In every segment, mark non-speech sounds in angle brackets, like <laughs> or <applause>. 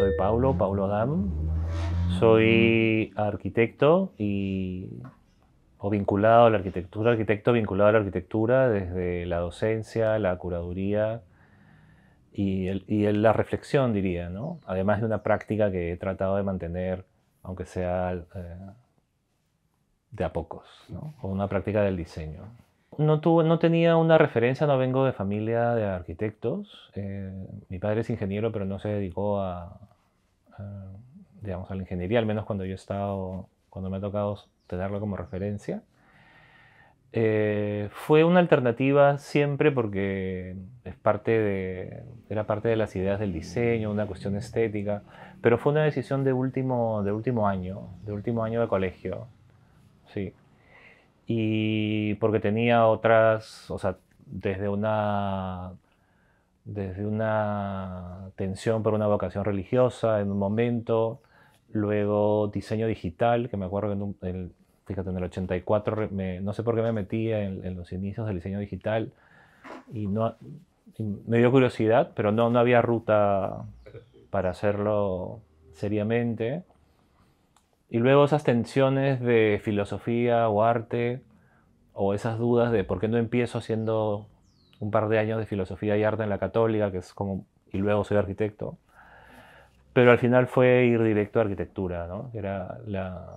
soy Paulo, Paulo Adam. Soy arquitecto y o vinculado a la arquitectura, arquitecto vinculado a la arquitectura desde la docencia, la curaduría y, la reflexión, diría, ¿no? Además de una práctica que he tratado de mantener, aunque sea eh, de a pocos, ¿no? una práctica del diseño. No, tuve, no tenía una referencia, no vengo de familia de arquitectos. Eh, mi padre es ingeniero, pero no se dedicó a, digamos, a la ingeniería, al menos cuando yo he estado, cuando me ha tocado tenerlo como referencia. Eh, fue una alternativa siempre porque es parte de, era parte de las ideas del diseño, una cuestión estética, pero fue una decisión de último, de último año, de último año de colegio, sí. Y porque tenía otras, o sea, desde una desde una tensión por una vocación religiosa en un momento, luego diseño digital, que me acuerdo que en, el 84, no sé por qué me metí en, los inicios del diseño digital y no me dio curiosidad, pero no, no había ruta para hacerlo seriamente. Y luego esas tensiones de filosofía o arte, o esas dudas de por qué no empiezo haciendo un par de años de filosofía y arte en la católica, que es como, y luego soy arquitecto. Pero al final fue ir directo a arquitectura, ¿no? Era la,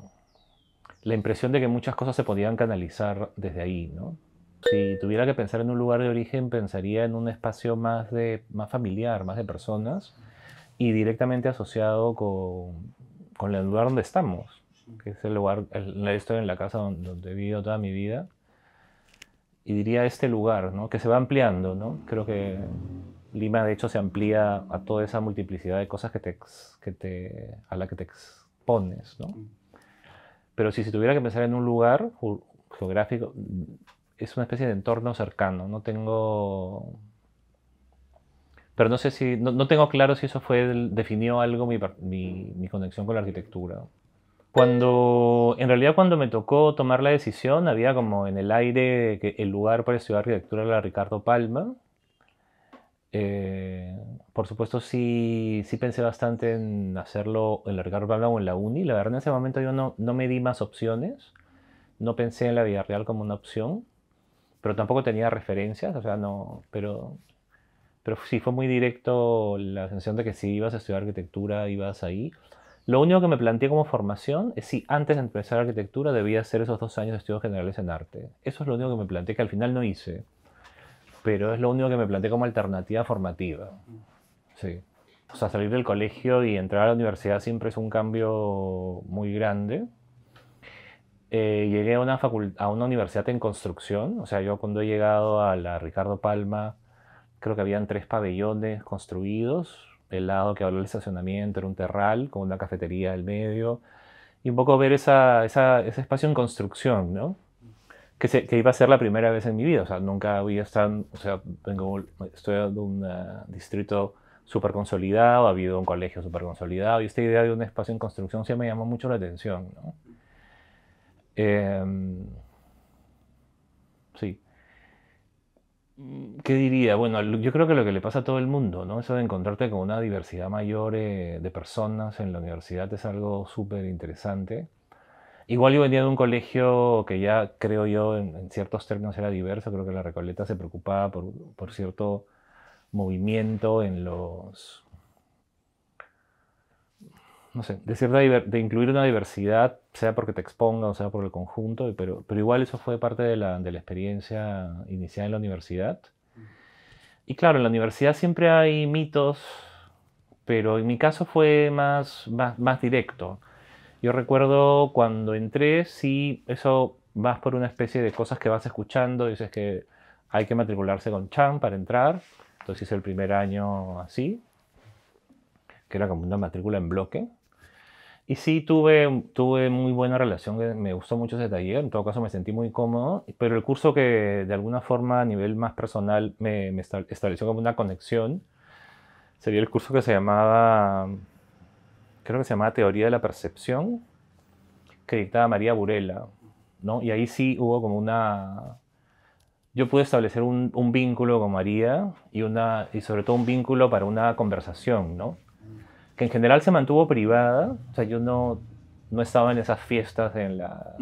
impresión de que muchas cosas se podían canalizar desde ahí, ¿no? Si tuviera que pensar en un lugar de origen, pensaría en un espacio más, de, más familiar, más de personas y directamente asociado con, el lugar donde estamos, que es el lugar, la estoy en la casa donde, donde he vivido toda mi vida y diría este lugar, ¿no? que se va ampliando. ¿no? Creo que Lima, de hecho, se amplía a toda esa multiplicidad de cosas que te, que te, a la que te expones. ¿no? Pero si se tuviera que pensar en un lugar geográfico, es una especie de entorno cercano. No tengo. Pero no sé si. No, no tengo claro si eso fue definió algo mi, mi, mi conexión con la arquitectura. Cuando, en realidad cuando me tocó tomar la decisión, había como en el aire que el lugar para estudiar arquitectura era Ricardo Palma. Eh, por supuesto sí, sí pensé bastante en hacerlo en la Ricardo Palma o en la Uni. La verdad en ese momento yo no, no me di más opciones. No pensé en la vida real como una opción, pero tampoco tenía referencias, o sea, no, pero, pero sí fue muy directo la sensación de que si ibas a estudiar arquitectura, ibas ahí. Lo único que me planteé como formación es si antes de empezar arquitectura debía hacer esos dos años de estudios generales en arte. Eso es lo único que me planteé, que al final no hice, pero es lo único que me planteé como alternativa formativa. Sí. O sea, salir del colegio y entrar a la universidad siempre es un cambio muy grande. Eh, llegué a una, a una universidad en construcción, o sea, yo cuando he llegado a la Ricardo Palma, creo que habían tres pabellones construidos, el lado que habló el estacionamiento, era un terral con una cafetería del medio, y un poco ver esa, ese espacio en construcción, ¿no? Que, se, iba a ser la primera vez en mi vida, o sea, nunca había estado, o sea, vengo, estoy de un eh, distrito súper consolidado, ha habido un colegio súper consolidado, y esta idea de un espacio en construcción se me llamó mucho la atención, ¿no? Em, ¿qué diría? Bueno, yo creo que lo que le pasa a todo el mundo, ¿no? Eso de encontrarte con una diversidad mayor eh, de personas en la universidad es algo súper interesante. Igual yo venía de un colegio que ya creo yo en, ciertos términos era diverso, creo que la Recoleta se preocupaba por, por cierto movimiento en los no sé, decir de, incluir una diversidad, sea porque te exponga o sea por el conjunto, pero, igual eso fue parte de la, experiencia inicial en la universidad. Y claro, en la universidad siempre hay mitos, pero en mi caso fue más, más, más directo. Yo recuerdo cuando entré, sí, eso vas por una especie de cosas que vas escuchando, dices que hay que matricularse con Chan para entrar, entonces hice el primer año así, que era como una matrícula en bloque, y sí, tuve, tuve muy buena relación, eh, me gustó mucho ese taller, en todo caso me sentí muy cómodo, pero el curso que de alguna forma a nivel más personal me, estableció como una conexión sería el curso que se llamaba, creo que se llamaba Teoría de la Percepción, que dictaba María Burela, ¿no? Y ahí sí hubo como una... Yo pude establecer un, un vínculo con María y, una, y sobre todo un vínculo para una conversación, ¿no? que en general se mantuvo privada. O sea, yo no, no estaba en esas fiestas, en la,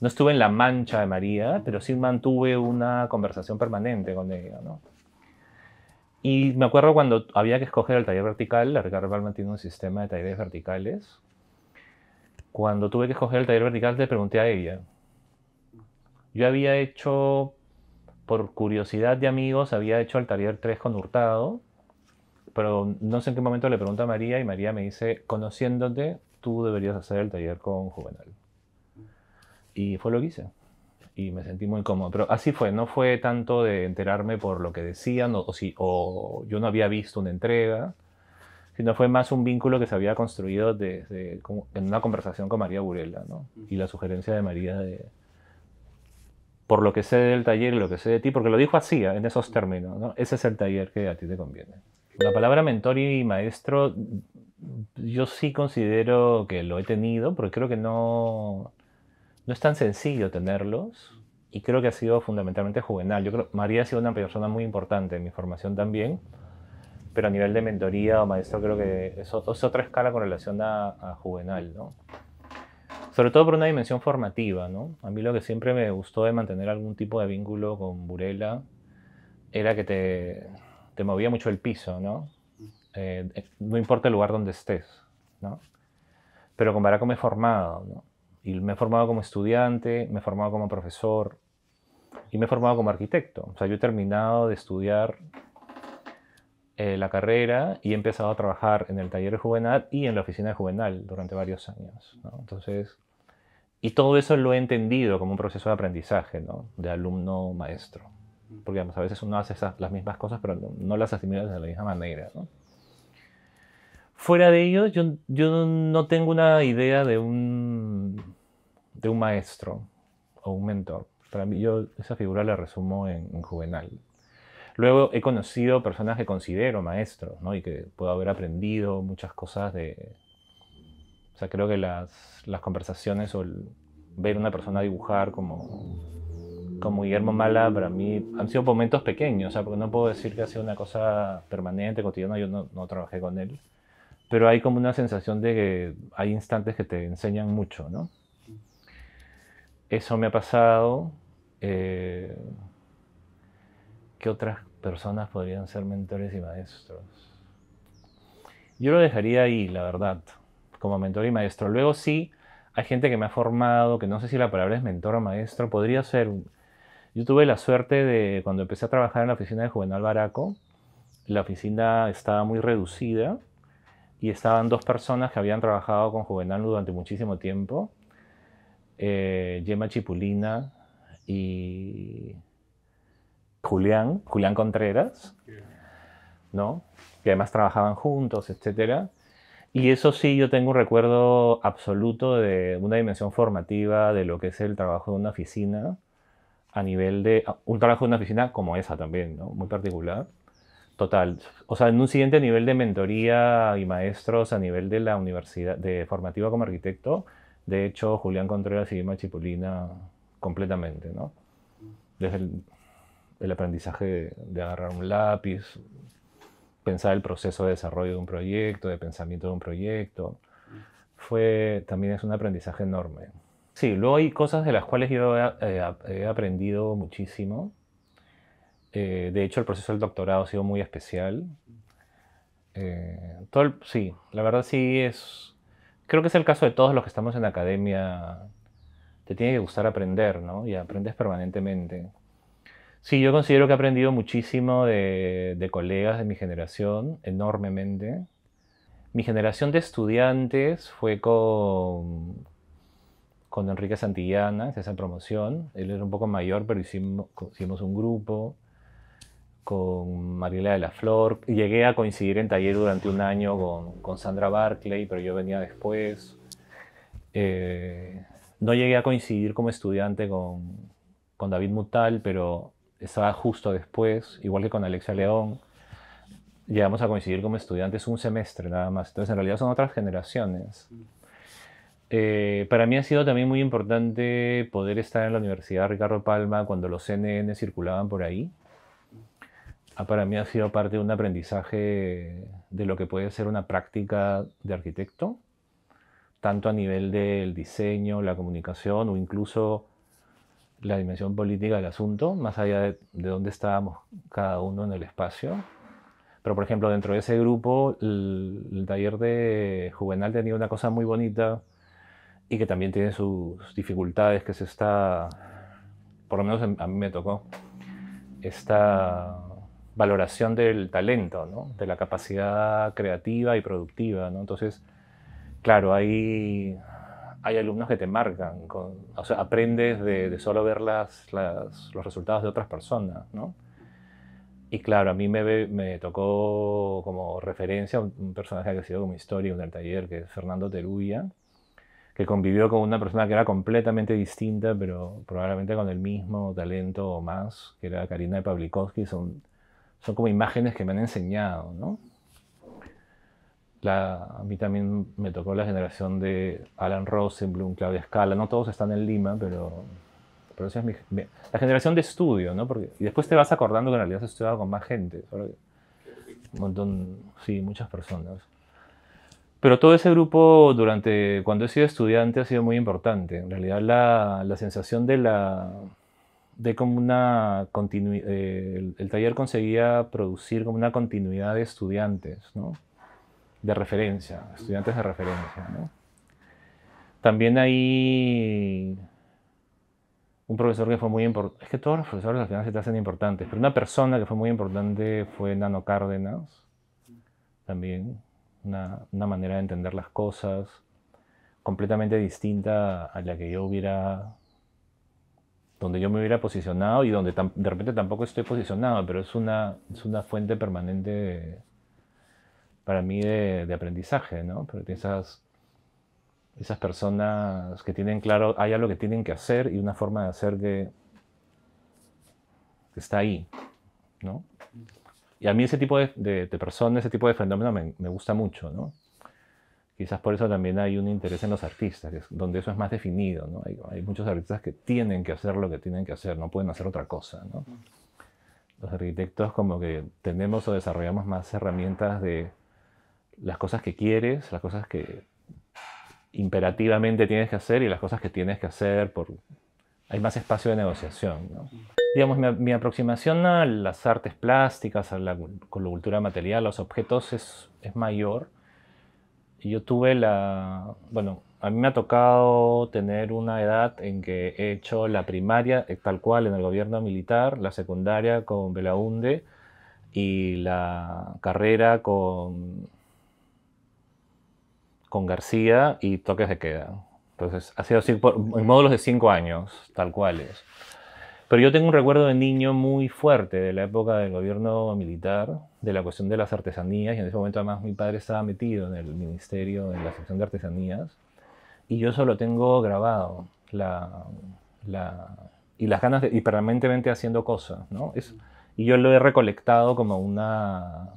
no estuve en la mancha de María, pero sí mantuve una conversación permanente con ella, ¿no? Y me acuerdo cuando había que escoger el taller vertical, la Ricardo Balman tiene un sistema de talleres verticales. Cuando tuve que escoger el taller vertical, le pregunté a ella. Yo había hecho, por curiosidad de amigos, había hecho el taller 3 con Hurtado, pero no sé en qué momento le pregunto a María y María me dice, conociéndote, tú deberías hacer el taller con Juvenal. Y fue lo que hice. Y me sentí muy cómodo. Pero así fue, no fue tanto de enterarme por lo que decían o, si, o yo no había visto una entrega, sino fue más un vínculo que se había construido desde, en una conversación con María Burela y la sugerencia de María de, por lo que sé del taller y lo que sé de ti, porque lo dijo así, ¿eh? en esos términos, Ese es el taller que a ti te conviene. La palabra mentor y maestro yo sí considero que lo he tenido, porque creo que no, no es tan sencillo tenerlos y creo que ha sido fundamentalmente juvenal. Yo creo María ha sido una persona muy importante en mi formación también, pero a nivel de mentoría o maestro creo que es, es otra escala con relación a, a, juvenal, ¿no? Sobre todo por una dimensión formativa, ¿no? A mí lo que siempre me gustó de mantener algún tipo de vínculo con Burela era que te te movía mucho el piso, ¿no? Eh, eh, no importa el lugar donde estés, ¿no? Pero con Baraco me he formado, ¿no? Y me he formado como estudiante, me he formado como profesor y me he formado como arquitecto. O sea, yo he terminado de estudiar eh, la carrera y he empezado a trabajar en el taller de Juvenal y en la oficina de Juvenal durante varios años, ¿no? Entonces, y todo eso lo he entendido como un proceso de aprendizaje, ¿no? De alumno-maestro porque a veces uno hace las mismas cosas, pero no, las asimila de la misma manera. Fuera de ello, yo, no tengo una idea de un, de un maestro o un mentor. Para mí, yo esa figura la resumo en, Juvenal. Luego he conocido personas que considero maestros y que puedo haber aprendido muchas cosas de... O sea, creo que las, las conversaciones o ver a una persona dibujar como como Guillermo Mala, para mí han sido momentos pequeños, o sea, porque no puedo decir que ha sido una cosa permanente, cotidiana, yo no, trabajé con él, pero hay como una sensación de que hay instantes que te enseñan mucho, ¿no? Eso me ha pasado. Eh, ¿Qué otras personas podrían ser mentores y maestros? Yo lo dejaría ahí, la verdad, como mentor y maestro. Luego sí, hay gente que me ha formado, que no sé si la palabra es mentor o maestro, podría ser yo tuve la suerte de, cuando empecé a trabajar en la oficina de Juvenal Baraco, la oficina estaba muy reducida y estaban dos personas que habían trabajado con Juvenal durante muchísimo tiempo, eh, Gemma Chipulina y Julián, Contreras, ¿no? que además trabajaban juntos, etc. Y eso sí, yo tengo un recuerdo absoluto de una dimensión formativa de lo que es el trabajo de una oficina a nivel de ah, un trabajo de una oficina como esa también, Muy particular. Total. O sea, en un siguiente nivel de mentoría y maestros a nivel de la universidad, de formativa como arquitecto, de hecho, Julián Contreras y Emma Chipulina completamente, ¿no? Desde el, aprendizaje de, de, agarrar un lápiz, pensar el proceso de desarrollo de un proyecto, de pensamiento de un proyecto, fue, también es un aprendizaje enorme. Sí, luego hay cosas de las cuales yo he, eh, aprendido muchísimo. Eh, de hecho, el proceso del doctorado ha sido muy especial. Eh, sí, la verdad sí es... Creo que es el caso de todos los que estamos en academia. Te tiene que gustar aprender, ¿no? Y aprendes permanentemente. Sí, yo considero que he aprendido muchísimo de, de colegas de mi generación, enormemente. Mi generación de estudiantes fue con, con Enrique Santillana, esa promoción. Él era un poco mayor, pero hicimos, un grupo con Mariela de la Flor. Llegué a coincidir en taller durante un año con, Sandra Barclay, pero yo venía después. Eh, no llegué a coincidir como estudiante con, con, David Mutal, pero estaba justo después, igual que con Alexia León. Llegamos a coincidir como estudiantes un semestre nada más. Entonces, en realidad son otras generaciones. Eh, para mí ha sido también muy importante poder estar en la Universidad Ricardo Palma cuando los CNN circulaban por ahí. Ah, para mí ha sido parte de un aprendizaje de lo que puede ser una práctica de arquitecto, tanto a nivel del diseño, la comunicación o incluso la dimensión política del asunto, más allá de, dónde estábamos cada uno en el espacio. Pero, por ejemplo, dentro de ese grupo, el, el taller de Juvenal tenía una cosa muy bonita y que también tiene sus dificultades, que se está, por lo menos a mí me tocó, esta valoración del talento, ¿no? de la capacidad creativa y productiva. ¿no? Entonces, claro, hay, hay alumnos que te marcan, con, o sea, aprendes de, solo ver las, los resultados de otras personas. ¿no? Y claro, a mí me, me tocó como referencia un, personaje que ha sido como historia en el taller, que es Fernando Teruya, que convivió con una persona que era completamente distinta, pero probablemente con el mismo talento o más, que era Karina de Pavlikovsky, son, son como imágenes que me han enseñado, ¿no? a mí también me tocó la generación de Alan Rosenblum, Claudia Scala, no todos están en Lima, pero, pero esa es mi, la generación de estudio, ¿no? Porque, y después te vas acordando que en realidad has estudiado con más gente, un montón, sí, muchas personas. Pero todo ese grupo durante cuando he sido estudiante ha sido muy importante. En realidad la, sensación de la de como una continuidad, eh, el, taller conseguía producir como una continuidad de estudiantes, ¿no? De referencia, estudiantes de referencia, También hay un profesor que fue muy importante, es que todos los profesores al final se hacen importantes, pero una persona que fue muy importante fue Nano Cárdenas, también, una, manera de entender las cosas completamente distinta a la que yo hubiera donde yo me hubiera posicionado y donde de repente tampoco estoy posicionado, pero es una, es una fuente permanente para mí de, aprendizaje, ¿no? Porque esas, esas personas que tienen claro, hay algo que tienen que hacer y una forma de hacer que, que está ahí, ¿no? Y a mí ese tipo de, personas, ese tipo de fenómeno me, gusta mucho, ¿no? Quizás por eso también hay un interés en los artistas, donde eso es más definido, ¿no? Hay, muchos artistas que tienen que hacer lo que tienen que hacer, no pueden hacer otra cosa, Los arquitectos como que tenemos o desarrollamos más herramientas de las cosas que quieres, las cosas que imperativamente tienes que hacer y las cosas que tienes que hacer por hay más espacio de negociación. Digamos, mi, aproximación a las artes plásticas, a la, con la cultura material, a los objetos es, es mayor. Yo tuve la, bueno, a mí me ha tocado tener una edad en que he hecho la primaria eh, tal cual en el gobierno militar, la secundaria con Belaunde y la carrera con, con García y toques de queda. Entonces, ha sido así en módulos de cinco años, tal cual es. Pero yo tengo un recuerdo de niño muy fuerte de la época del gobierno militar, de la cuestión de las artesanías, y en ese momento además mi padre estaba metido en el ministerio, en la sección de artesanías, y yo solo tengo grabado y las ganas de, permanentemente haciendo cosas, ¿no? Es, y yo lo he recolectado como una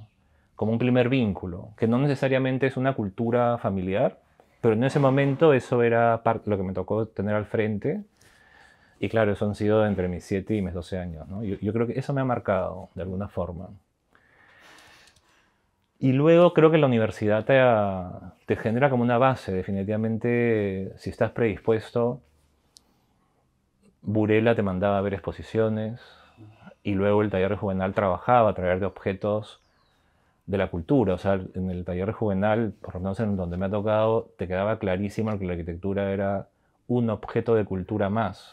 como un primer vínculo, que no necesariamente es una cultura familiar, pero en ese momento eso era lo que me tocó tener al frente. Y claro, eso han sido entre mis 7 y mis 12 años. Yo, creo que eso me ha marcado de alguna forma. Y luego creo que la universidad te, te, genera como una base, definitivamente, si estás predispuesto. Burela te mandaba a ver exposiciones y luego el taller juvenil trabajaba a través de objetos de la cultura. O sea, en el taller juvenil, por lo menos en donde me ha tocado, te quedaba clarísimo que la arquitectura era un objeto de cultura más,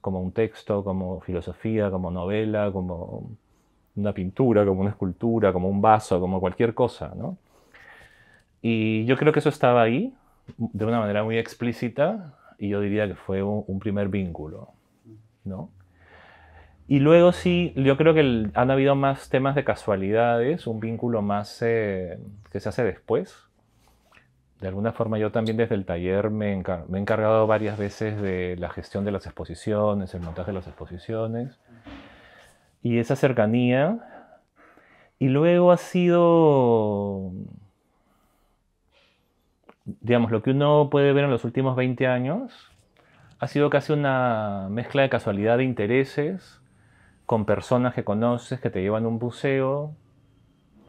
como un texto, como filosofía, como novela, como una pintura, como una escultura, como un vaso, como cualquier cosa, ¿no? Y yo creo que eso estaba ahí de una manera muy explícita y yo diría que fue un, primer vínculo, ¿no? Y luego sí, yo creo que han habido más temas de casualidades, un vínculo más eh, que se hace después. De alguna forma yo también desde el taller me, me, he encargado varias veces de la gestión de las exposiciones, el montaje de las exposiciones y esa cercanía. Y luego ha sido, digamos, lo que uno puede ver en los últimos 20 años, ha sido casi una mezcla de casualidad de intereses, con personas que conoces que te llevan a un museo,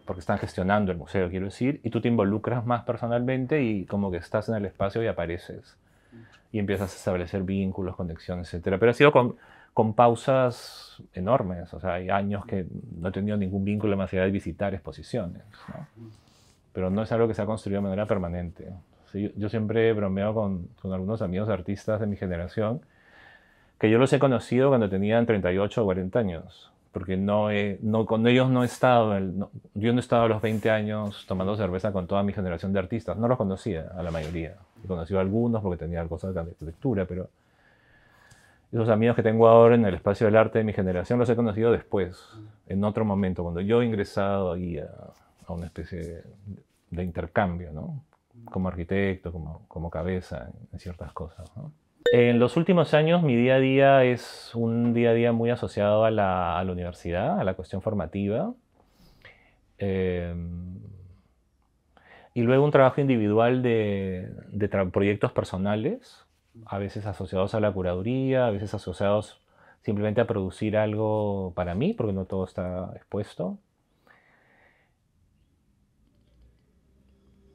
porque están gestionando el museo, quiero decir, y tú te involucras más personalmente y como que estás en el espacio y apareces. Mm. Y empiezas a establecer vínculos, conexiones, etc. Pero ha sido con, con pausas enormes. O sea, hay años que no he tenido ningún vínculo más allá de visitar exposiciones. ¿no? Mm. Pero no es algo que se ha construido de manera permanente. yo siempre bromeo con, con algunos amigos artistas de mi generación que yo los he conocido cuando tenían 38 o 40 años, porque no, no con ellos no he estado, yo no he estado a los 20 años tomando cerveza con toda mi generación de artistas, no los conocía a la mayoría, he conocido a algunos porque tenía cosas de arquitectura, pero esos amigos que tengo ahora en el espacio del arte de mi generación los he conocido después, en otro momento, cuando yo he ingresado ahí a, una especie de, intercambio, ¿no? Como arquitecto, como, como cabeza en ciertas cosas, ¿no? En los últimos años mi día a día es un día a día muy asociado a la, universidad, a la cuestión formativa. Eh, y luego un trabajo individual de, proyectos personales, a veces asociados a la curaduría, a veces asociados simplemente a producir algo para mí, porque no todo está expuesto.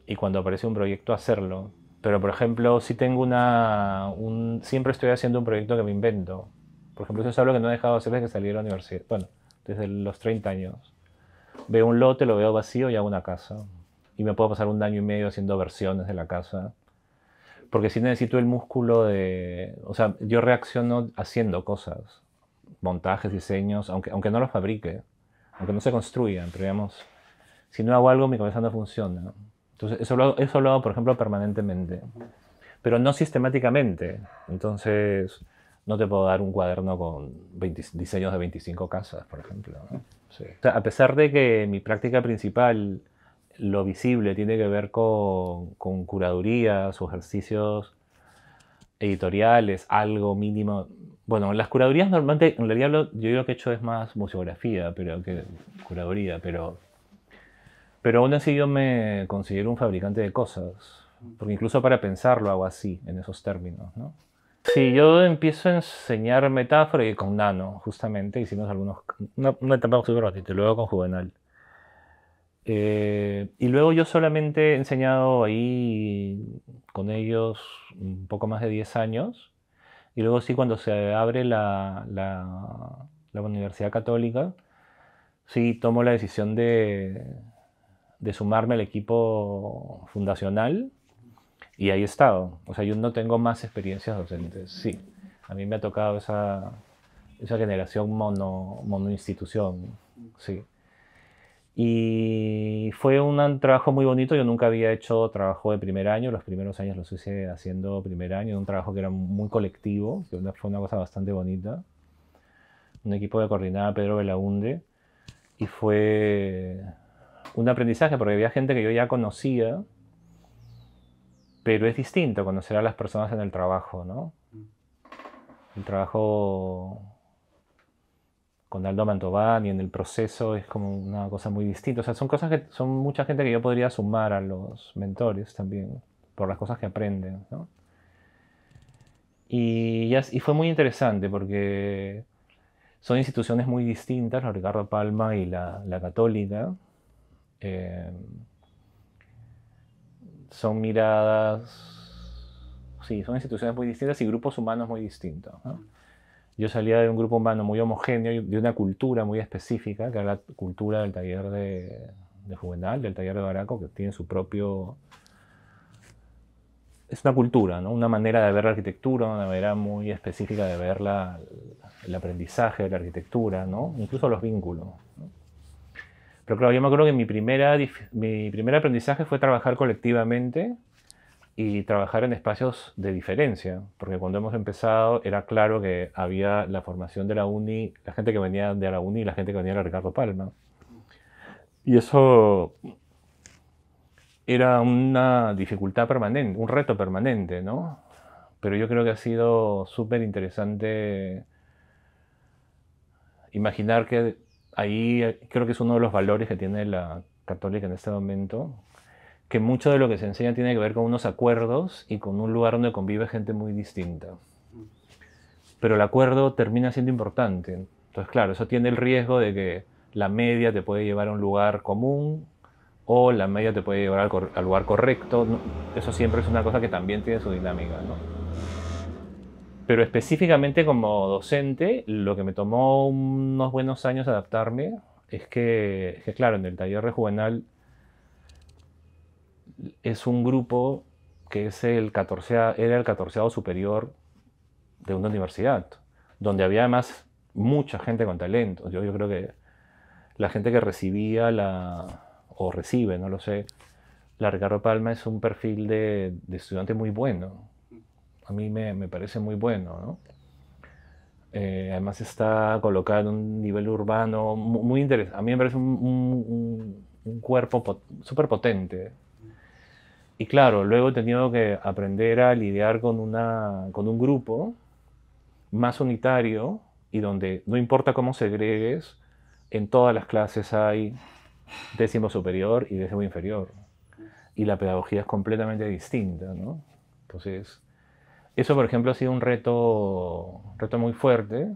Y cuando aparece un proyecto, hacerlo, pero, por ejemplo, si tengo una... Un, siempre estoy haciendo un proyecto que me invento. Por ejemplo, eso es algo que no he dejado de hacer desde que salí de la universidad. Bueno, desde los 30 años. Veo un lote, lo veo vacío y hago una casa. Y me puedo pasar un año y medio haciendo versiones de la casa. Porque si necesito el músculo de... O sea, yo reacciono haciendo cosas. Montajes, diseños, aunque, aunque no los fabrique. Aunque no se construyan, pero digamos... Si no hago algo, mi cabeza no funciona eso lo, eso lo hago, por ejemplo, permanentemente, pero no sistemáticamente. Entonces, no te puedo dar un cuaderno con diseños de 25 casas, por ejemplo. a pesar de que mi práctica principal, lo visible, tiene que ver con, curadurías o ejercicios editoriales, algo mínimo. Bueno, las curadurías normalmente, en realidad yo lo que he hecho es más museografía, pero que curaduría, pero pero aún así yo me considero un fabricante de cosas, porque incluso para pensarlo hago así, en esos términos, ¿no? Sí, yo empiezo a enseñar metáfora y con Nano, justamente, hicimos algunos, no, tampoco etapa súper ratito, luego con Juvenal. Eh, y luego yo solamente he enseñado ahí con ellos un poco más de 10 años. Y luego sí, cuando se abre la, la, la Universidad Católica, sí tomo la decisión de, de sumarme al equipo fundacional y ahí he estado. O sea, yo no tengo más experiencias docentes, sí. A mí me ha tocado esa, esa generación mono, mono institución, sí. Y fue un trabajo muy bonito, yo nunca había hecho trabajo de primer año, los primeros años los hice haciendo primer año, un trabajo que era muy colectivo, que fue una cosa bastante bonita. Un equipo de coordinada Pedro Belaunde y fue un aprendizaje, porque había gente que yo ya conocía, pero es distinto conocer a las personas en el trabajo, ¿no? Mm. El trabajo con Aldo Mantovani en el proceso es como una cosa muy distinta. O sea, son cosas que son mucha gente que yo podría sumar a los mentores también, por las cosas que aprenden, ¿no? Y, fue muy interesante porque son instituciones muy distintas, la Ricardo Palma y la, la Católica, Em, son miradas, sí, son instituciones muy distintas y grupos humanos muy distintos. Yo salía de un grupo humano muy homogéneo, de una cultura muy específica, que era la cultura del taller de, Juvenal, del taller de Baraco, que tiene su propio... Es una cultura, una manera de ver la arquitectura, una manera muy específica de ver el aprendizaje de la arquitectura, ¿no? incluso los vínculos. Pero claro, yo me acuerdo que mi, primera, mi primer aprendizaje fue trabajar colectivamente y trabajar en espacios de diferencia, porque cuando hemos empezado era claro que había la formación de la UNI, la gente que venía de la UNI y la gente que venía de Ricardo Palma. Y eso era una dificultad permanente, un reto permanente, Pero yo creo que ha sido súper interesante imaginar que ahí eh, creo que es uno de los valores que tiene la católica en este momento, que mucho de lo que se enseña tiene que ver con unos acuerdos y con un lugar donde convive gente muy distinta. Pero el acuerdo termina siendo importante. Entonces, claro, eso tiene el riesgo de que la media te puede llevar a un lugar común o la media te puede llevar al, lugar correcto. Eso siempre es una cosa que también tiene su dinámica. ¿no? Pero específicamente como docente, lo que me tomó unos buenos años adaptarme es que, claro, en el taller rejuvenal es un grupo que es el 14, era el catorceado superior de una universidad, donde había además mucha gente con talento. Yo, yo creo que la gente que recibía la, o recibe, no lo sé, la Ricardo Palma es un perfil de, de estudiante muy bueno a mí me, me parece muy bueno, ¿no? Eh, además está colocado en un nivel urbano muy, interesante. A mí me parece un, un, cuerpo súper potente. Y claro, luego he tenido que aprender a lidiar con, una, con un grupo más unitario y donde no importa cómo segregues, en todas las clases hay décimo superior y décimo inferior. Y la pedagogía es completamente distinta, ¿no? Entonces, eso, por ejemplo, ha sido un reto, reto muy fuerte.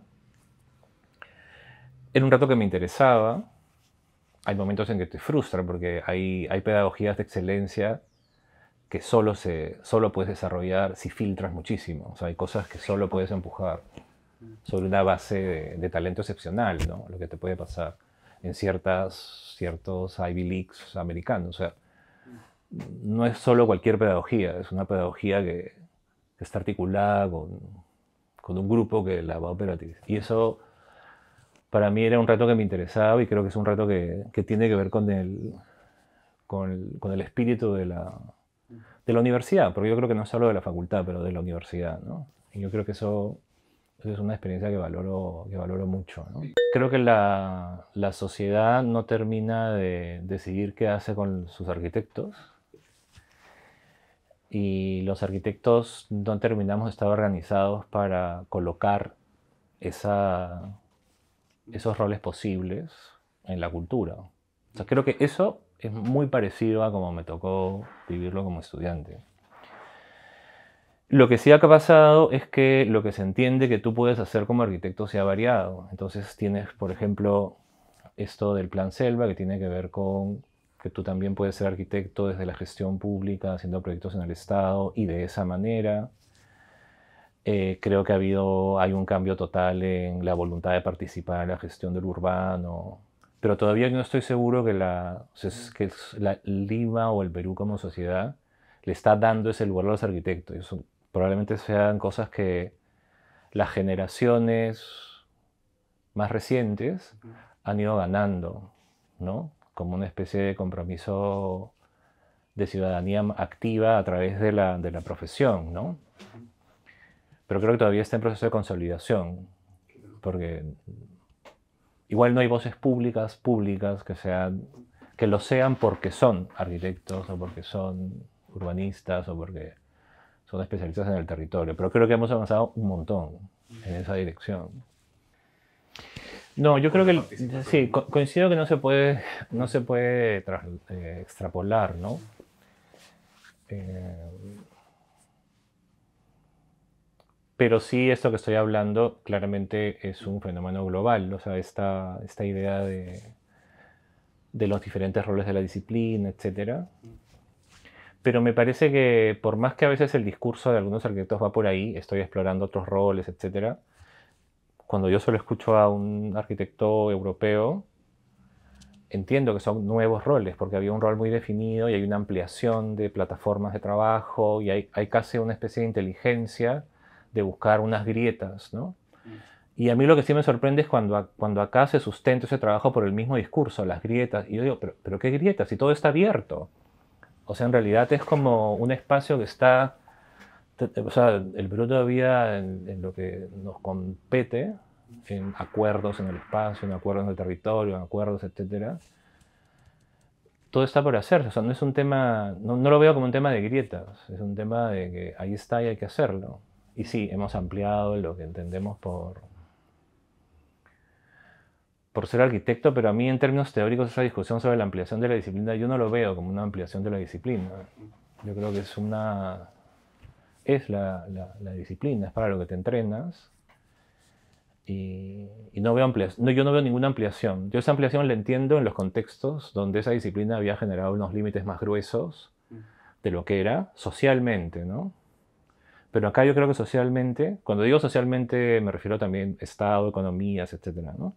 Era un reto que me interesaba. Hay momentos en que te frustra porque hay, hay pedagogías de excelencia que solo, se, solo puedes desarrollar si filtras muchísimo. hay cosas que solo puedes empujar sobre una base de, talento excepcional, ¿no? Lo que te puede pasar en ciertas, ciertos Ivy Leagues americanos. O sea, no es solo cualquier pedagogía, es una pedagogía que que está articulada con, con un grupo que la va a operar Y eso para mí era un reto que me interesaba y creo que es un reto que, que tiene que ver con el, con el, con el espíritu de la, de la, universidad, porque yo creo que no solo de la facultad, pero de la universidad. ¿no? Y yo creo que eso, es una experiencia que valoro, que valoro mucho. Creo que la, la, sociedad no termina de decidir qué hace con sus arquitectos y los arquitectos no terminamos de estar organizados para colocar esos roles posibles en la cultura. creo que eso es muy parecido a como me tocó vivirlo como estudiante. Lo que sí ha pasado es que lo que se entiende que tú puedes hacer como arquitecto se ha variado. Entonces tienes, por ejemplo, esto del plan selva que tiene que ver con que tú también puedes ser arquitecto desde la gestión pública, haciendo proyectos en el Estado y de esa manera. Eh, creo que ha habido, hay un cambio total en la voluntad de participar en la gestión del urbano, pero todavía no estoy seguro que la, que la Lima o el Perú como sociedad le está dando ese lugar a los arquitectos. Eso, probablemente sean cosas que las generaciones más recientes han ido ganando, ¿no? como una especie de compromiso de ciudadanía activa a través de la, profesión, Pero creo que todavía está en proceso de consolidación, porque igual no hay voces públicas, públicas, que, sean, que lo sean porque son arquitectos o porque son urbanistas o porque son especialistas en el territorio, pero creo que hemos avanzado un montón en esa dirección. No, yo creo que sí, coincido que no se puede, no se puede eh, extrapolar, ¿no? Eh, pero sí, esto que estoy hablando claramente es un fenómeno global, o sea, esta, esta idea de, los diferentes roles de la disciplina, etcétera. Pero me parece que por más que a veces el discurso de algunos arquitectos va por ahí, estoy explorando otros roles, etcétera, cuando yo solo escucho a un arquitecto europeo, entiendo que son nuevos roles, porque había un rol muy definido y hay una ampliación de plataformas de trabajo y hay, casi una especie de inteligencia de buscar unas grietas, ¿no? Mm. Y a mí lo que sí me sorprende es cuando, cuando acá se sustenta ese trabajo por el mismo discurso, las grietas. Y yo digo, ¿pero, pero qué grietas? Si todo está abierto. O sea, en realidad es como un espacio que está o sea, el Perú todavía en, lo que nos compete, en acuerdos en el espacio, en acuerdos en el territorio, en acuerdos, etcétera, todo está por hacerse. O sea, no es un tema, no, lo veo como un tema de grietas, es un tema de que ahí está y hay que hacerlo. Y sí, hemos ampliado lo que entendemos por, por ser arquitecto, pero a mí en términos teóricos esa discusión sobre la ampliación de la disciplina, yo no lo veo como una ampliación de la disciplina. Yo creo que es una es la, disciplina, es para lo que te entrenas. Y, no veo no, yo no veo ninguna ampliación. Yo esa ampliación la entiendo en los contextos donde esa disciplina había generado unos límites más gruesos de lo que era socialmente, ¿no? Pero acá yo creo que socialmente, cuando digo socialmente me refiero también a Estado, economías, etc. ¿no?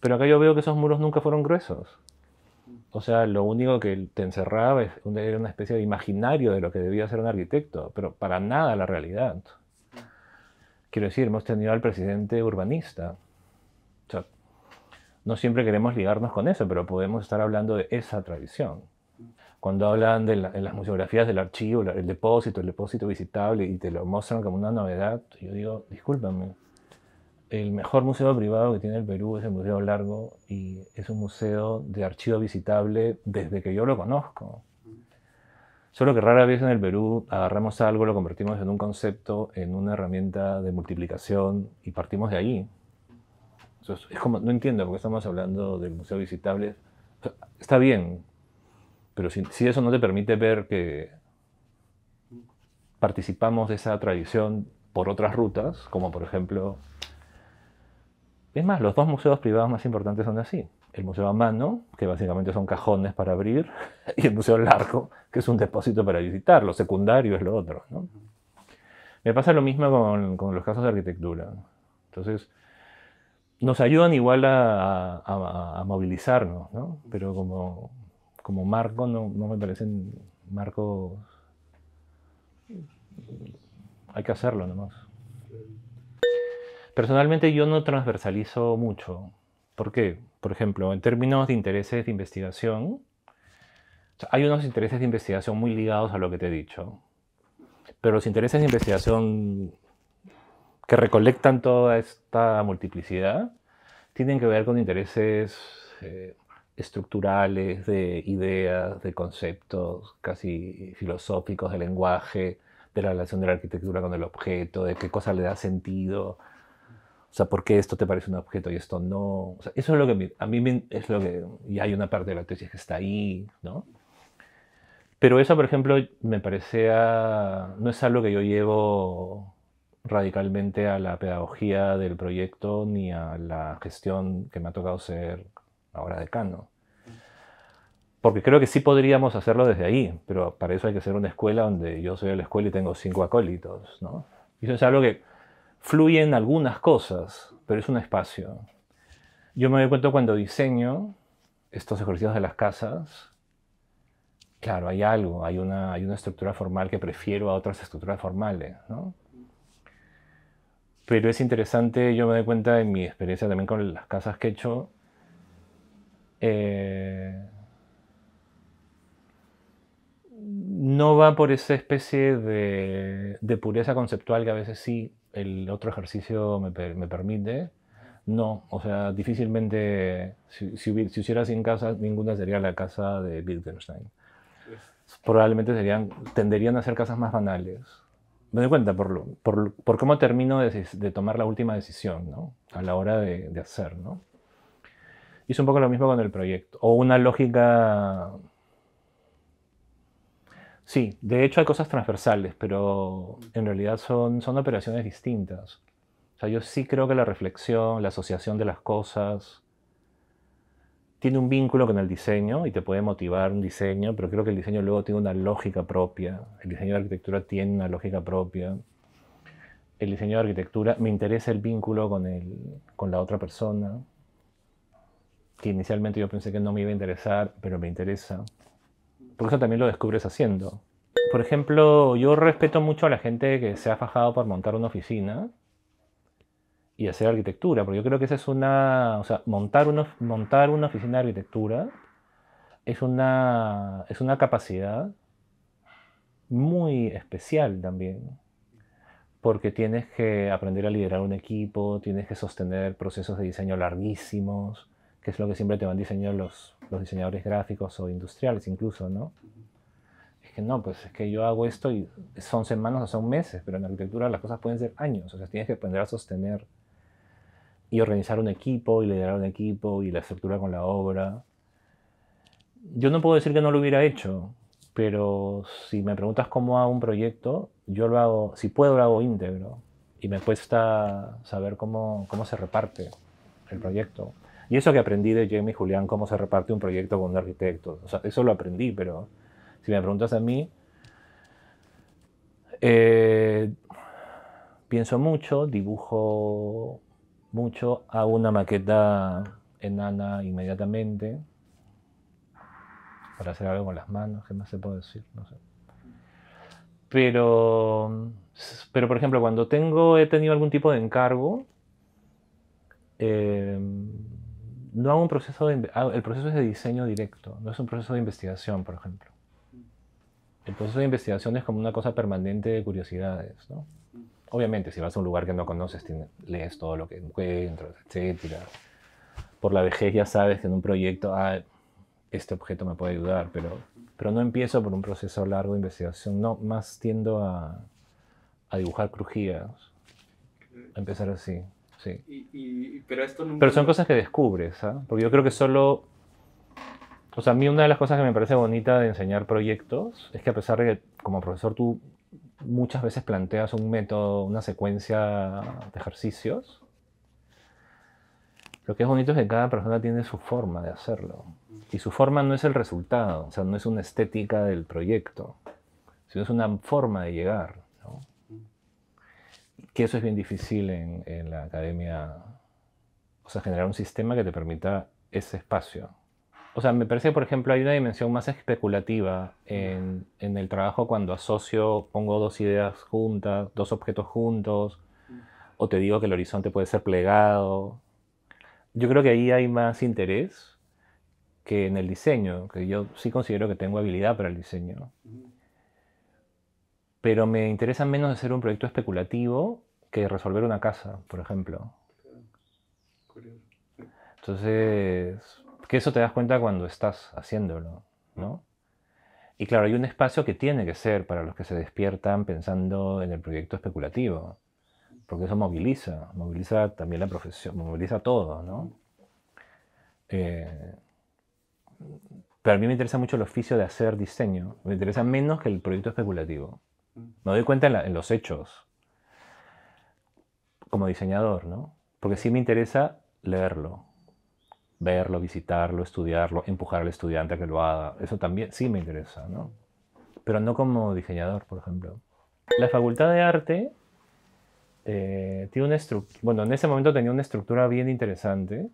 Pero acá yo veo que esos muros nunca fueron gruesos. O sea, lo único que te encerraba era una especie de imaginario de lo que debía ser un arquitecto, pero para nada la realidad. Quiero decir, hemos tenido al presidente urbanista. O sea, no siempre queremos ligarnos con eso, pero podemos estar hablando de esa tradición. Cuando hablan de las museografías del archivo, el depósito, el depósito visitable, y te lo muestran como una novedad, yo digo, discúlpame, el mejor museo privado que tiene el Perú es el Museo Largo y es un museo de archivo visitable desde que yo lo conozco. Solo que rara vez en el Perú agarramos algo, lo convertimos en un concepto, en una herramienta de multiplicación y partimos de ahí. es como, no entiendo por qué estamos hablando del museo visitable. está bien, pero si, si eso no te permite ver que participamos de esa tradición por otras rutas, como por ejemplo es más, los dos museos privados más importantes son así. El Museo a Mano, que básicamente son cajones para abrir, <laughs> y el Museo Largo, que es un depósito para visitar. Lo secundario es lo otro. Me pasa lo mismo con, los casos de arquitectura. Entonces, nos ayudan igual a, movilizarnos, ¿no? pero como, como marco no, no me parecen marcos... Hay que hacerlo nomás. Personalmente yo no transversalizo mucho. ¿Por qué? Por ejemplo, en términos de intereses de investigación, hay unos intereses de investigación muy ligados a lo que te he dicho, pero los intereses de investigación que recolectan toda esta multiplicidad tienen que ver con intereses eh, estructurales, de ideas, de conceptos casi filosóficos, de lenguaje, de la relación de la arquitectura con el objeto, de qué cosa le da sentido, o sea, ¿por qué esto te parece un objeto y esto no? O sea, eso es lo que a mí me, es lo que... Y hay una parte de la tesis que está ahí, ¿no? Pero eso, por ejemplo, me parecía... No es algo que yo llevo radicalmente a la pedagogía del proyecto ni a la gestión que me ha tocado ser ahora decano. Porque creo que sí podríamos hacerlo desde ahí, pero para eso hay que ser una escuela donde yo soy de la escuela y tengo cinco acólitos, ¿no? Y eso es algo que fluyen algunas cosas, pero es un espacio. Yo me doy cuenta cuando diseño estos ejercicios de las casas, claro, hay algo, hay una, hay una estructura formal que prefiero a otras estructuras formales, ¿no? Pero es interesante, yo me doy cuenta en mi experiencia también con las casas que he hecho, eh, no va por esa especie de pureza conceptual que a veces sí el otro ejercicio me, permite, no, o sea, difícilmente, si, si, si, hiciera 100 casas, ninguna sería la casa de Wittgenstein. Pues Probablemente serían, tenderían a ser casas más banales. Me doy cuenta por, lo, por, cómo termino de, tomar la última decisión, ¿no? A la hora de, de hacer, ¿no? Hice un poco lo mismo con el proyecto. O una lógica Sí, de hecho hay cosas transversales, pero en realidad son, son operaciones distintas. O sea, yo sí creo que la reflexión, la asociación de las cosas, tiene un vínculo con el diseño y te puede motivar un diseño, pero creo que el diseño luego tiene una lógica propia. El diseño de arquitectura tiene una lógica propia. El diseño de arquitectura me interesa el vínculo con, el, con la otra persona, que inicialmente yo pensé que no me iba a interesar, pero me interesa. Por eso también lo descubres haciendo. Por ejemplo, yo respeto mucho a la gente que se ha fajado por montar una oficina y hacer arquitectura, porque yo creo que esa es una, o sea, montar una, montar una oficina de arquitectura es una, es una capacidad muy especial también, porque tienes que aprender a liderar un equipo, tienes que sostener procesos de diseño larguísimos, que es lo que siempre te van diseñando los los diseñadores gráficos o industriales incluso, ¿no? Es que no, pues es que yo hago esto y son semanas o son meses, pero en arquitectura las cosas pueden ser años, o sea, tienes que aprender a sostener y organizar un equipo y liderar un equipo y la estructura con la obra. Yo no puedo decir que no lo hubiera hecho, pero si me preguntas cómo hago un proyecto, yo lo hago, si puedo lo hago íntegro y me cuesta saber cómo, cómo se reparte el proyecto. Y eso que aprendí de Jamie Julián, cómo se reparte un proyecto con un arquitecto. O sea, eso lo aprendí, pero si me preguntas a mí, eh, pienso mucho, dibujo mucho, hago una maqueta enana inmediatamente para hacer algo con las manos, ¿qué más se puede decir? No sé. Pero, pero por ejemplo, cuando tengo, he tenido algún tipo de encargo, eh, no hago un proceso ah, el proceso es de diseño directo, no es un proceso de investigación, por ejemplo. El proceso de investigación es como una cosa permanente de curiosidades, ¿no? Obviamente, si vas a un lugar que no conoces, lees todo lo que encuentras, etc. Por la vejez ya sabes que en un proyecto, ah, este objeto me puede ayudar, pero, pero no empiezo por un proceso largo de investigación, no, más tiendo a, a dibujar crujías, a empezar así. Y, pero, esto son cosas que descubres, ¿ah? Porque yo creo que solo... O sea, a mí una de las cosas que me parece bonita de enseñar proyectos es que a pesar de que como profesor tú muchas veces planteas un método, una secuencia de ejercicios, lo que es bonito es que cada persona tiene su forma de hacerlo. Y su forma no es el resultado, o sea, no es una estética del proyecto, sino es una forma de llegar que eso es bien difícil en, la academia. O sea, generar un sistema que te permita ese espacio. O sea, me parece, por ejemplo, hay una dimensión más especulativa en el trabajo cuando asocio, pongo dos ideas juntas, dos objetos juntos, o te digo que el horizonte puede ser plegado. Yo creo que ahí hay más interés que en el diseño, que yo sí considero que tengo habilidad para el diseño pero me interesa menos hacer un proyecto especulativo que resolver una casa, por ejemplo. Entonces, que eso te das cuenta cuando estás haciéndolo, ¿no? Y claro, hay un espacio que tiene que ser para los que se despiertan pensando en el proyecto especulativo, porque eso moviliza, moviliza también la profesión, moviliza todo, ¿no? Eh, pero a mí me interesa mucho el oficio de hacer diseño, me interesa menos que el proyecto especulativo. Me doy cuenta en, los hechos, como diseñador, ¿no? Porque sí me interesa leerlo, verlo, visitarlo, estudiarlo, empujar al estudiante a que lo haga. Eso también sí me interesa, ¿no? Pero no como diseñador, por ejemplo. La facultad de arte eh, tiene una bueno, en ese momento tenía una estructura bien interesante,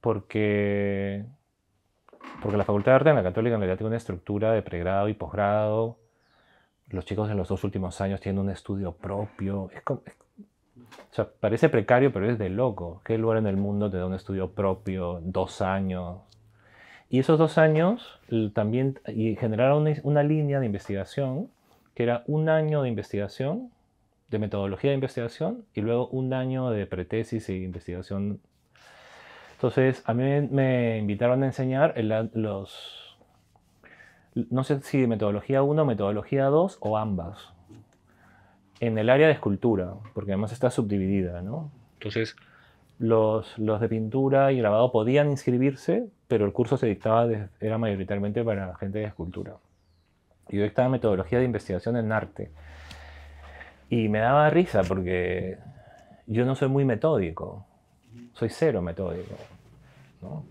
porque, porque la facultad de arte en la católica en realidad tiene una estructura de pregrado y posgrado, los chicos en los dos últimos años tienen un estudio propio. Es o sea, parece precario, pero es de loco. ¿Qué lugar en el mundo te da un estudio propio, dos años? Y esos dos años también generaron una, línea de investigación que era un año de investigación, de metodología de investigación, y luego un año de pretesis e investigación. Entonces, a mí me invitaron a enseñar los, no sé si metodología 1, metodología 2 o ambas, en el área de escultura, porque además está subdividida, ¿no? Entonces, los, los de pintura y grabado podían inscribirse, pero el curso se dictaba, era mayoritariamente para la gente de escultura. Yo en metodología de investigación en arte. Y me daba risa porque yo no soy muy metódico, soy cero metódico, ¿no?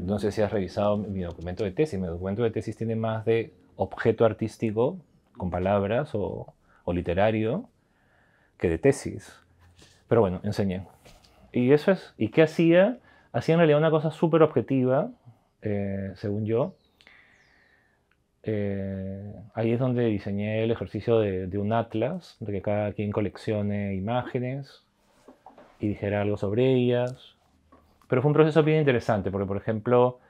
no sé si has revisado mi documento de tesis, mi documento de tesis tiene más de objeto artístico con palabras o, literario que de tesis. Pero bueno, enseñé. Y eso es, ¿y qué hacía? Hacía en realidad una cosa súper objetiva, eh, según yo. Eh, ahí es donde diseñé el ejercicio de, de un atlas, de que cada quien coleccione imágenes y dijera algo sobre ellas pero fue un proceso bien interesante, porque por ejemplo,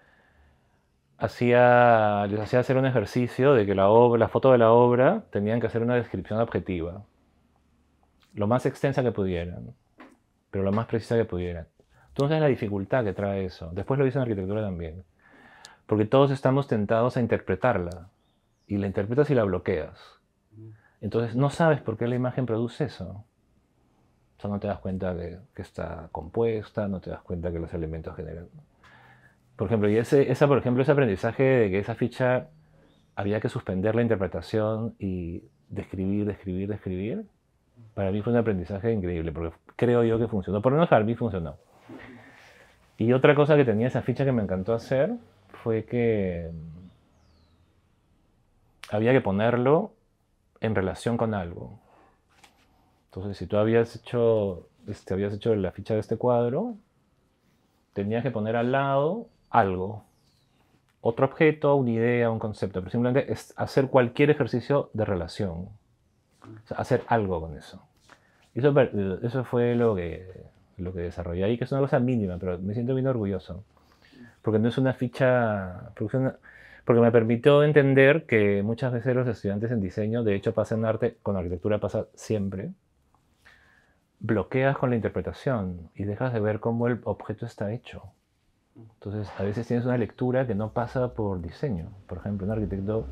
hacía, les hacía hacer un ejercicio de que la, obra, la foto de la obra tenían que hacer una descripción objetiva, lo más extensa que pudieran, pero lo más precisa que pudieran. Entonces la dificultad que trae eso. Después lo hice en arquitectura también, porque todos estamos tentados a interpretarla, y la interpretas y la bloqueas. Entonces no sabes por qué la imagen produce eso. O no te das cuenta de que está compuesta, no te das cuenta que los elementos generan. Por ejemplo, y ese, esa, por ejemplo, ese aprendizaje de que esa ficha había que suspender la interpretación y describir, describir, describir, para mí fue un aprendizaje increíble, porque creo yo que funcionó. Por lo menos para mí funcionó. Y otra cosa que tenía esa ficha que me encantó hacer fue que había que ponerlo en relación con algo. Entonces, si tú habías hecho, este, habías hecho la ficha de este cuadro, tenías que poner al lado algo, otro objeto, una idea, un concepto, pero simplemente hacer cualquier ejercicio de relación, hacer algo con eso. Eso, fue lo que, lo que desarrollé ahí, que es una cosa mínima, pero me siento bien orgulloso, porque no es una ficha, porque, porque me permitió entender que muchas veces los estudiantes en diseño, de hecho pasan arte, con arquitectura pasa siempre, bloqueas con la interpretación y dejas de ver cómo el objeto está hecho. Entonces, a veces tienes una lectura que no pasa por diseño. Por ejemplo, un arquitecto,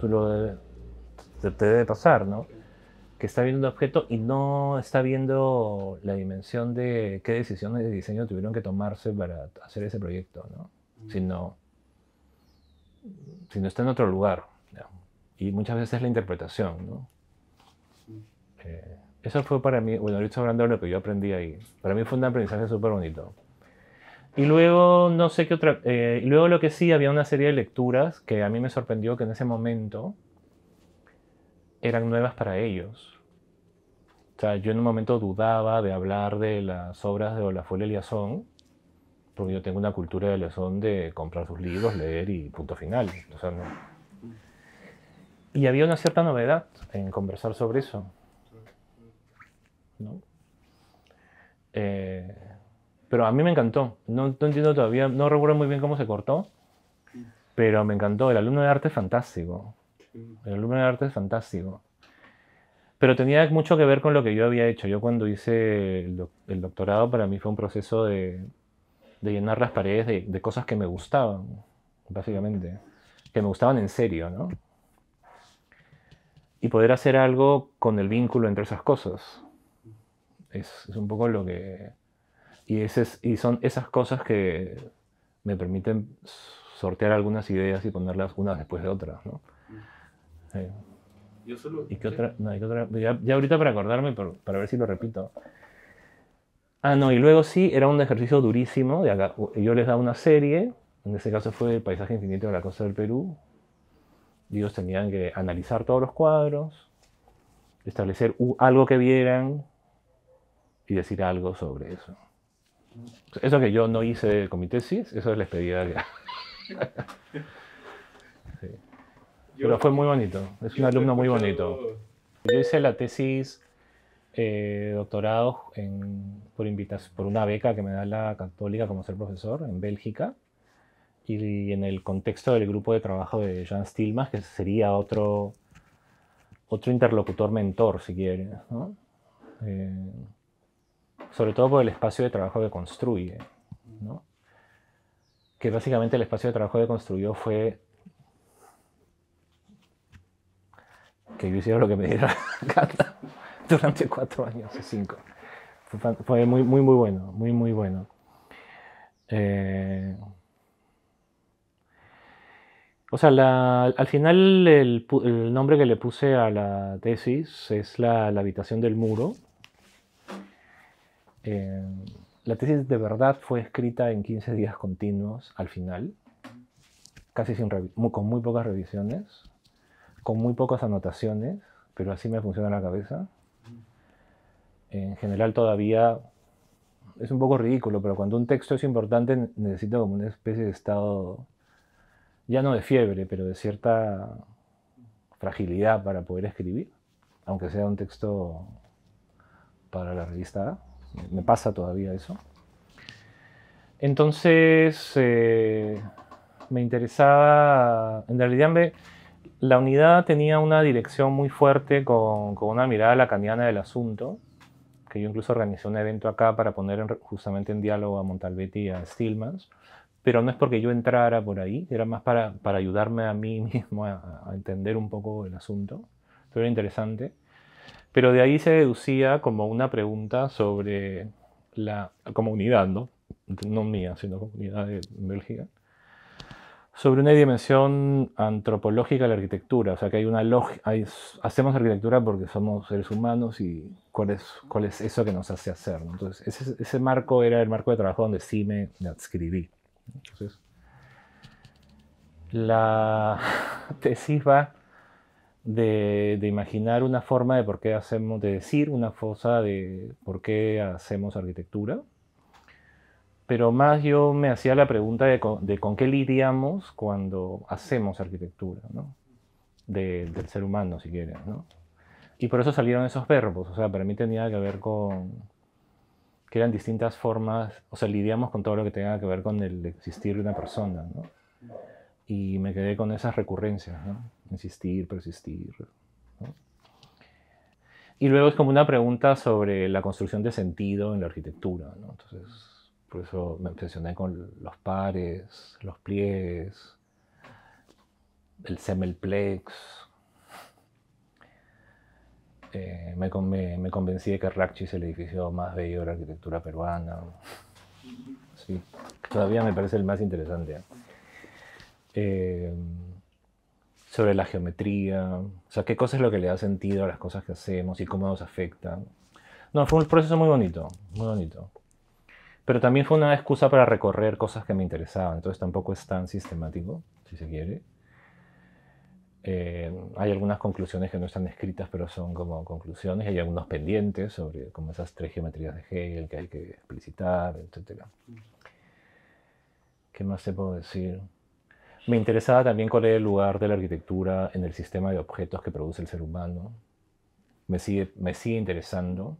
tú lo te, debe pasar, ¿no? Que está viendo un objeto y no está viendo la dimensión de qué decisiones de diseño tuvieron que tomarse para hacer ese proyecto, ¿no? Mm. Sino, sino está en otro lugar. Y muchas veces es la interpretación, ¿no? Mm. Eh, eso fue para mí, bueno, ahorita hablando de lo que yo aprendí ahí. Para mí fue un aprendizaje súper bonito. Y luego, no sé qué otra. Eh, luego, lo que sí, había una serie de lecturas que a mí me sorprendió que en ese momento eran nuevas para ellos. O sea, yo en un momento dudaba de hablar de las obras de Olafuel Eliasson, porque yo tengo una cultura de Eliasson de comprar sus libros, leer y punto final. O sea, no. Y había una cierta novedad en conversar sobre eso. Eh, pero a mí me encantó. No, entiendo todavía, no recuerdo muy bien cómo se cortó, pero me encantó. El alumno de arte es fantástico. El alumno de arte es fantástico. Pero tenía mucho que ver con lo que yo había hecho. Yo cuando hice el, doctorado, para mí fue un proceso de, llenar las paredes de, de, cosas que me gustaban, básicamente. Que me gustaban en serio, ¿no? Y poder hacer algo con el vínculo entre esas cosas. Es, es un poco lo que... Y, ese y son esas cosas que me permiten sortear algunas ideas y ponerlas unas después de otras, ¿no? Mm. Eh, yo solo... ¿Y qué otra? No, Ya, ahorita para acordarme, para ver si lo repito. Ah, no, y luego sí, era un ejercicio durísimo. De Yo les daba una serie, en ese caso fue el paisaje infinito de la costa del Perú. Ellos tenían que analizar todos los cuadros, establecer algo que vieran, y decir algo sobre eso. Eso que yo no hice con mi tesis, eso les pedí Que... <laughs> sí. Pero fue muy bonito, es un alumno muy bonito. Yo hice la tesis eh, doctorado por, por una beca que me da la Católica como ser profesor en Bélgica y en el contexto del grupo de trabajo de Jan Stilmas, que sería otro, otro interlocutor mentor, si quieres, ¿no? Eh, sobre todo por el espacio de trabajo que construye. ¿no? Que básicamente el espacio de trabajo que construyó fue que yo hiciera lo que me diera <laughs> durante cuatro años o cinco. Fue muy, muy, muy bueno, muy, muy bueno. Eh, o sea, al final el, nombre que le puse a la tesis es la habitación del muro. Eh, la tesis de verdad fue escrita en 15 días continuos al final, casi sin con muy pocas revisiones, con muy pocas anotaciones, pero así me funciona la cabeza. En general todavía es un poco ridículo, pero cuando un texto es importante necesito como una especie de estado, ya no de fiebre, pero de cierta fragilidad para poder escribir, aunque sea un texto para la revista A. Me pasa todavía eso. Entonces, eh, me interesaba, en realidad la unidad tenía una dirección muy fuerte con, una mirada lacaniana del asunto, que yo incluso organizé un evento acá para poner justamente en diálogo a Montalbetti y a Stillmans, pero no es porque yo entrara por ahí, era más para, ayudarme a mí <laughs> mismo a, a, entender un poco el asunto, pero era interesante. Pero de ahí se deducía como una pregunta sobre la comunidad, ¿no? No mía, sino comunidad de Bélgica. Sobre una dimensión antropológica de la arquitectura. O sea, que hay una lógica, hacemos arquitectura porque somos seres humanos y cuál es, cuál es eso que nos hace hacer. Entonces, ese, marco era el marco de trabajo donde sí me, me adscribí. Entonces, la <laughs> tesis va de, imaginar una forma de por qué hacemos, de decir una fosa de por qué hacemos arquitectura. Pero más yo me hacía la pregunta de con, qué lidiamos cuando hacemos arquitectura, ¿no? del ser humano, si quieres. ¿no? Y por eso salieron esos verbos. O sea, para mí tenía que ver con, que eran distintas formas, o sea, lidiamos con todo lo que tenga que ver con el existir de una persona, ¿no? Y me quedé con esas recurrencias, ¿no? insistir, persistir. Y luego es como una pregunta sobre la construcción de sentido en la arquitectura. Entonces, por eso me obsesioné con los pares, los pliegues, el semelplex. Eh, me, me, convencí de que Rakchi es el edificio más bello de la arquitectura peruana. todavía me parece el más interesante. Eh, sobre la geometría, o sea, qué cosa es lo que le da sentido a las cosas que hacemos y cómo nos afectan. No, fue un proceso muy bonito, muy bonito. Pero también fue una excusa para recorrer cosas que me interesaban, entonces tampoco es tan sistemático, si se quiere. Eh, hay algunas conclusiones que no están escritas, pero son como conclusiones. Hay algunos pendientes sobre como esas tres geometrías de Hegel que hay que explicitar, etc. ¿Qué más te puedo decir? Me interesaba también cuál es el lugar de la arquitectura en el sistema de objetos que produce el ser humano. Me sigue, me sigue interesando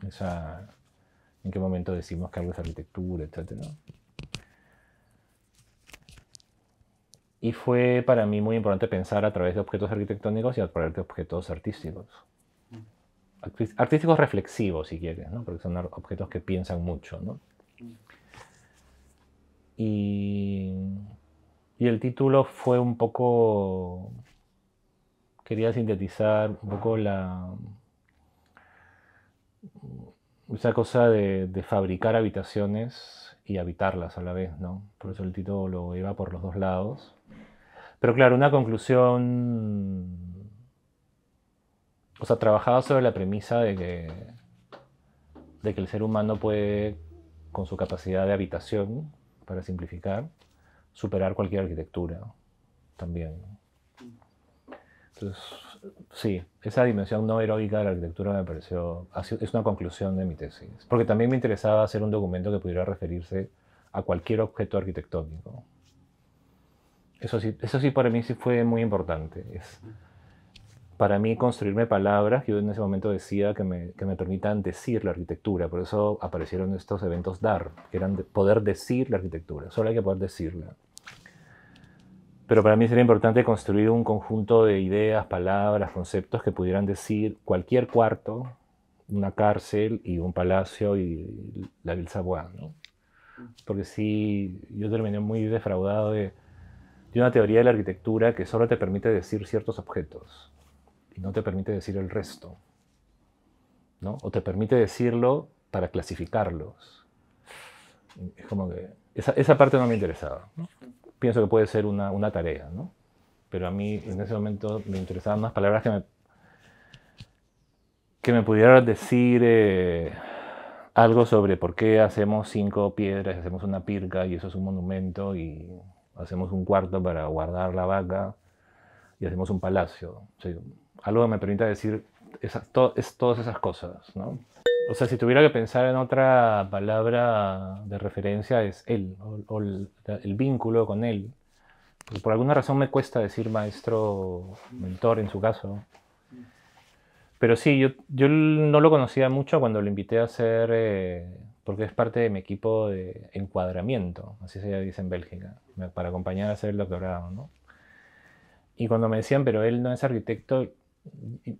en qué momento decimos que algo es arquitectura, etc. Y fue para mí muy importante pensar a través de objetos arquitectónicos y a través de objetos artísticos. Artísticos reflexivos, si quieres, ¿no? porque son objetos que piensan mucho. Mm. Y y el título fue un poco... Quería sintetizar un poco la... Esa cosa de, fabricar habitaciones y habitarlas a la vez, ¿no? Por eso el título lo iba por los dos lados. Pero claro, una conclusión... O sea, trabajaba sobre la premisa de que, de que el ser humano puede, con su capacidad de habitación, para simplificar, superar cualquier arquitectura también. Entonces, sí, esa dimensión no heroica de la arquitectura me pareció, es una conclusión de mi tesis, porque también me interesaba hacer un documento que pudiera referirse a cualquier objeto arquitectónico. Eso sí, eso sí para mí sí fue muy importante. Es, para mí construirme palabras, yo en ese momento decía que me, que me, permitan decir la arquitectura, por eso aparecieron estos eventos DAR, que eran de poder decir la arquitectura, solo hay que poder decirla. Pero para mí sería importante construir un conjunto de ideas, palabras, conceptos que pudieran decir cualquier cuarto, una cárcel y un palacio y la del ¿no? Porque si yo terminé muy defraudado de, una teoría de la arquitectura que solo te permite decir ciertos objetos y no te permite decir el resto, ¿no? O te permite decirlo para clasificarlos. Es como que esa, esa parte no me interesaba, ¿no? pienso que puede ser una, una tarea, ¿no? Pero a mí en ese momento me interesaban más palabras que me, que me pudieran decir eh, algo sobre por qué hacemos cinco piedras, hacemos una pirca y eso es un monumento y hacemos un cuarto para guardar la vaca y hacemos un palacio. algo que me permita decir es todas esas cosas, ¿no? O sea, si tuviera que pensar en otra palabra de referencia es él, o, el, vínculo con él. Pues por alguna razón me cuesta decir maestro, mentor en su caso. Pero sí, yo, yo no lo conocía mucho cuando lo invité a hacer, eh, porque es parte de mi equipo de encuadramiento, así se dice en Bélgica, para acompañar a hacer el doctorado. ¿no? Y cuando me decían, pero él no es arquitecto,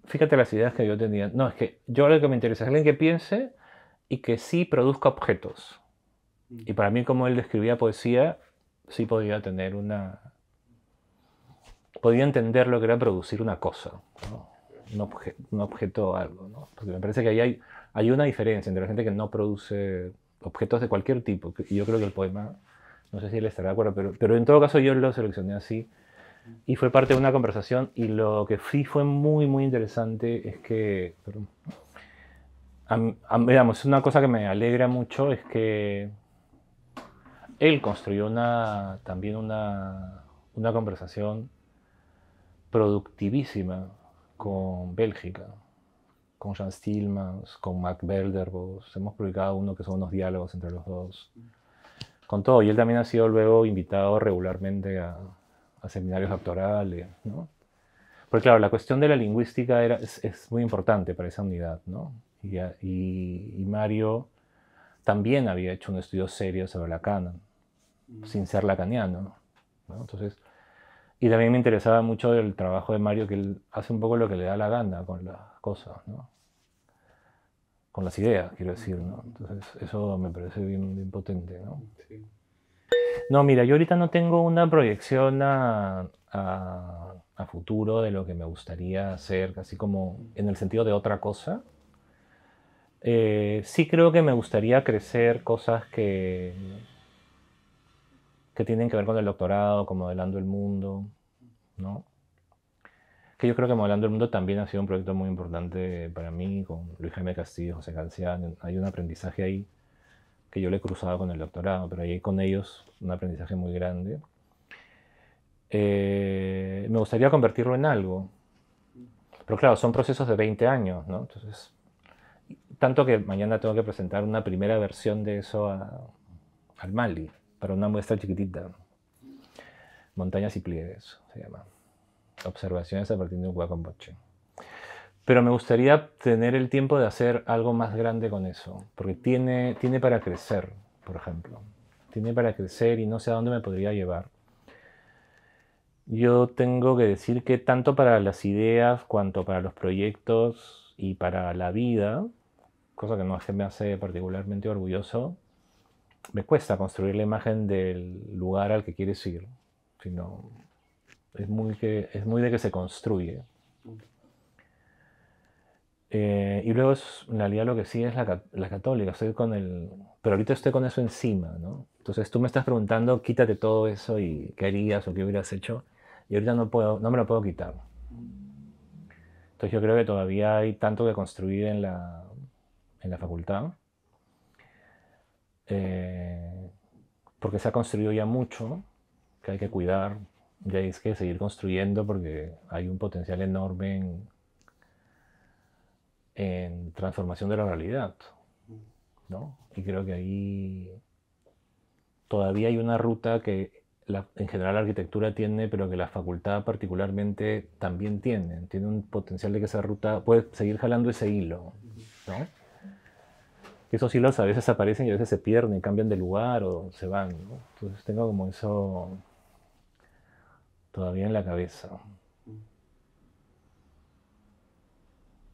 fíjate las ideas que yo tenía. No, es que yo lo que me interesa es alguien que piense y que sí produzca objetos. Mm. Y para mí, como él describía poesía, sí podía tener una... Podía entender lo que era producir una cosa, un, objeto o algo. Porque me parece que ahí hay, una diferencia entre la gente que no produce objetos de cualquier tipo. Y yo creo que el poema, no sé si él estará de acuerdo, pero, pero en todo caso yo lo seleccioné así y fue parte de una conversación y lo que sí fue muy, muy interesante es que, digamos, una cosa que me alegra mucho es que él construyó una, también una, una conversación productivísima con Bélgica, con Jan Stilmans, con Mac Belderbos. Hemos publicado uno que son unos diálogos entre los dos. Con todo, y él también ha sido luego invitado regularmente a, seminarios doctorales, ¿no? Porque claro, la cuestión de la lingüística era, es, muy importante para esa unidad, ¿no? Y, Mario también había hecho un estudio serio sobre Lacan, mm. sin ser lacaniano, ¿no? Entonces, y también me interesaba mucho el trabajo de Mario, que hace un poco lo que le da la gana con las cosas, ¿no? Con las ideas, quiero decir, ¿no? Entonces, eso me parece bien, potente, ¿no? No, mira, yo ahorita no tengo una proyección a, futuro de lo que me gustaría hacer, así como en el sentido de otra cosa. Eh, sí creo que me gustaría crecer cosas que, que tienen que ver con el doctorado, como modelando el mundo, que yo creo que Modelando el Mundo también ha sido un proyecto muy importante para mí, con Luis Jaime Castillo, José García. hay un aprendizaje ahí que yo le he cruzado con el doctorado, pero ahí con ellos un aprendizaje muy grande. Eh, me gustaría convertirlo en algo. Pero claro, son procesos de 20 años, ¿no? Entonces, tanto que mañana tengo que presentar una primera versión de eso al Mali, para una muestra chiquitita. Montañas y pliegues, se llama. Observaciones a partir de un huacomboche pero me gustaría tener el tiempo de hacer algo más grande con eso, porque tiene, tiene para crecer, por ejemplo. Tiene para crecer y no sé a dónde me podría llevar. Yo tengo que decir que tanto para las ideas, cuanto para los proyectos y para la vida, cosa que no es me hace particularmente orgulloso, me cuesta construir la imagen del lugar al que quieres ir, sino es muy, que, es muy de que se construye. Eh, y luego es, en realidad lo que sí es la, católica, estoy con el, pero ahorita estoy con eso encima, ¿no? Entonces tú me estás preguntando, quítate todo eso y qué harías o qué hubieras hecho, y ahorita no, puedo, no me lo puedo quitar. Entonces yo creo que todavía hay tanto que construir en la, en la facultad, eh, porque se ha construido ya mucho, que hay que cuidar, y hay que seguir construyendo porque hay un potencial enorme en en transformación de la realidad. ¿no? Y creo que ahí todavía hay una ruta que en general la arquitectura tiene, pero que la facultad particularmente también tiene. Tiene un potencial de que esa ruta puede seguir jalando ese hilo. ¿no? Esos hilos a veces aparecen y a veces se pierden cambian de lugar o se van. Entonces tengo como eso todavía en la cabeza.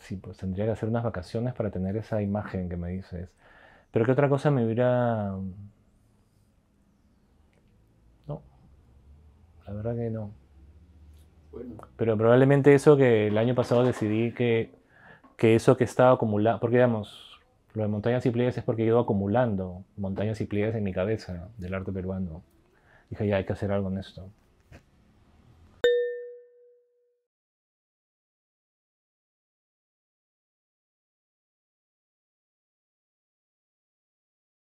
sí, pues tendría que hacer unas vacaciones para tener esa imagen que me dices. Pero ¿qué otra cosa me hubiera... Mm, no, la verdad que no. Pero probablemente eso que el año pasado decidí que, eso que estaba acumulado, porque digamos, lo de montañas y pliegues es porque he ido acumulando montañas y pliegues en mi cabeza del arte peruano. Dije, ya hay que hacer algo en esto.